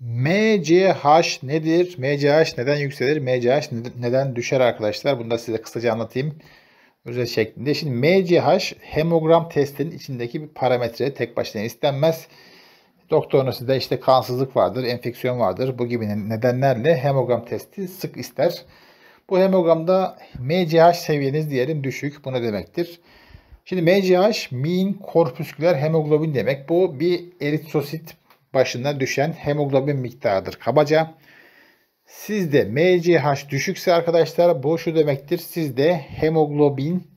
MCH nedir? MCH neden yükselir? MCH neden düşer arkadaşlar? Bunu da size kısaca anlatayım. özel şeklinde. Şimdi MCH hemogram testinin içindeki bir parametre tek başına istenmez. Doktorunuz size işte kansızlık vardır, enfeksiyon vardır. Bu gibi nedenlerle hemogram testi sık ister. Bu hemogramda MCH seviyeniz diyelim düşük. Bu ne demektir? Şimdi MCH mean korpüsküler hemoglobin demek. Bu bir eritrosit başına düşen hemoglobin miktarıdır kabaca. Sizde MCH düşükse arkadaşlar bu şu demektir. Sizde hemoglobin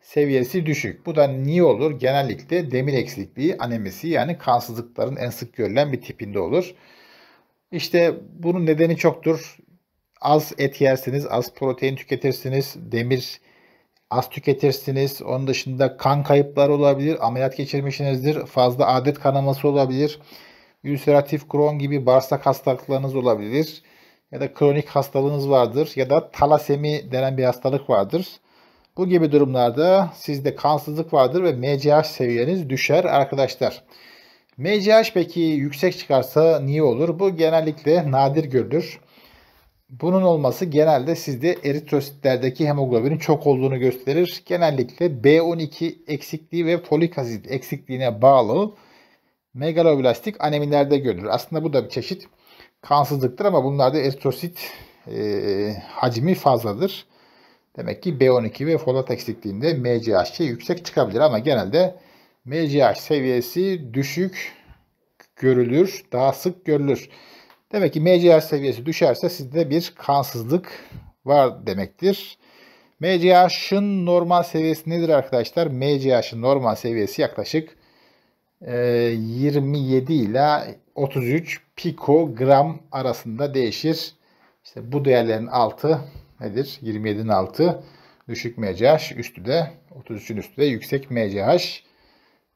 seviyesi düşük. Bu da niye olur? Genellikle demir eksikliği, anemisi yani kansızlıkların en sık görülen bir tipinde olur. İşte bunun nedeni çoktur. Az et yersiniz, az protein tüketirsiniz, demir az tüketirsiniz. Onun dışında kan kayıpları olabilir, ameliyat geçirmişsinizdir, fazla adet kanaması olabilir ülseratif kron gibi bağırsak hastalıklarınız olabilir. Ya da kronik hastalığınız vardır ya da talasemi denen bir hastalık vardır. Bu gibi durumlarda sizde kansızlık vardır ve MCH seviyeniz düşer arkadaşlar. MCH peki yüksek çıkarsa niye olur? Bu genellikle nadir görülür. Bunun olması genelde sizde eritrositlerdeki hemoglobinin çok olduğunu gösterir. Genellikle B12 eksikliği ve folik asit eksikliğine bağlı Megaloblastik anemilerde görülür. Aslında bu da bir çeşit kansızlıktır ama bunlarda estrosit e, hacmi fazladır. Demek ki B12 ve folat eksikliğinde MCHC yüksek çıkabilir ama genelde MCH seviyesi düşük görülür, daha sık görülür. Demek ki MCH seviyesi düşerse sizde bir kansızlık var demektir. MCH'ın normal seviyesi nedir arkadaşlar? MCH'ın normal seviyesi yaklaşık 27 ile 33 pikogram arasında değişir. İşte bu değerlerin altı nedir? 27'nin altı düşük MCH, üstü de 33'ün üstü de yüksek MCH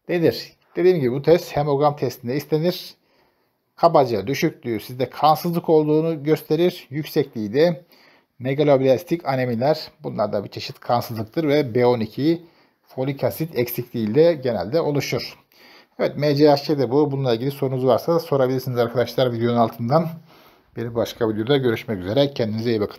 denir. Dediğim gibi bu test hemogram testinde istenir. Kabaca düşüklüğü sizde kansızlık olduğunu gösterir. Yüksekliği de megaloblastik anemiler. Bunlar da bir çeşit kansızlıktır ve B12 folik asit eksikliğiyle genelde oluşur. Evet MCH'de bu. Bununla ilgili sorunuz varsa da sorabilirsiniz arkadaşlar videonun altından. Bir başka videoda görüşmek üzere. Kendinize iyi bakın.